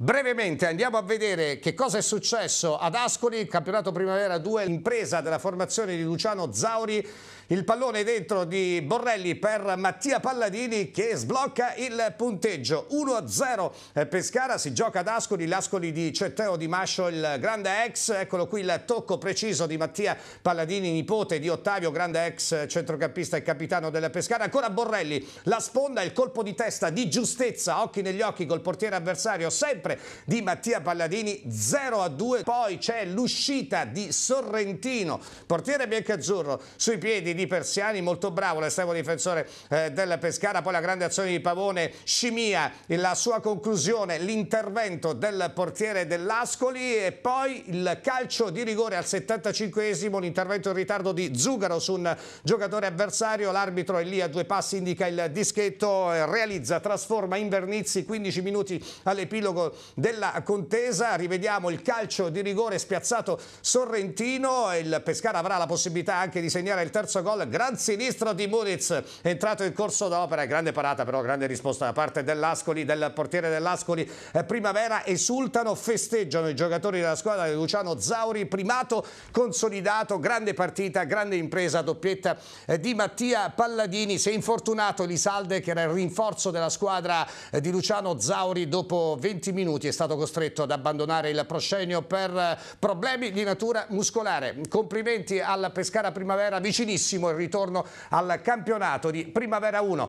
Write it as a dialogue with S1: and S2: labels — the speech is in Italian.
S1: Brevemente andiamo a vedere che cosa è successo ad Ascoli, campionato primavera 2, impresa della formazione di Luciano Zauri, il pallone dentro di Borrelli per Mattia Palladini che sblocca il punteggio 1-0 eh, Pescara, si gioca ad Ascoli, l'Ascoli di Cetteo Di Mascio, il grande ex, eccolo qui il tocco preciso di Mattia Palladini, nipote di Ottavio, grande ex centrocampista e capitano della Pescara, ancora Borrelli, la sponda, il colpo di testa di giustezza, occhi negli occhi col portiere avversario, sempre sempre di Mattia Palladini 0 a 2 poi c'è l'uscita di Sorrentino portiere biancazzurro sui piedi di Persiani molto bravo l'estremo difensore eh, della Pescara poi la grande azione di Pavone Scimia la sua conclusione l'intervento del portiere dell'Ascoli e poi il calcio di rigore al 75esimo l'intervento in ritardo di Zugaro su un giocatore avversario l'arbitro è lì a due passi indica il dischetto eh, realizza trasforma Invernizzi 15 minuti all'epilogo della contesa. Rivediamo il calcio di rigore spiazzato Sorrentino. Il Pescara avrà la possibilità anche di segnare il terzo gol. Gran sinistro di Muniz, entrato in corso d'opera. Grande parata però, grande risposta da parte dell'Ascoli, del portiere dell'Ascoli. Eh, Primavera esultano, festeggiano i giocatori della squadra di Luciano Zauri. Primato consolidato, grande partita, grande impresa, doppietta eh, di Mattia Palladini. Si è infortunato Lisalde che era il rinforzo della squadra eh, di Luciano Zauri dopo 20 minuti minuti è stato costretto ad abbandonare il proscenio per problemi di natura muscolare. Complimenti al Pescara Primavera, vicinissimo il ritorno al campionato di Primavera 1.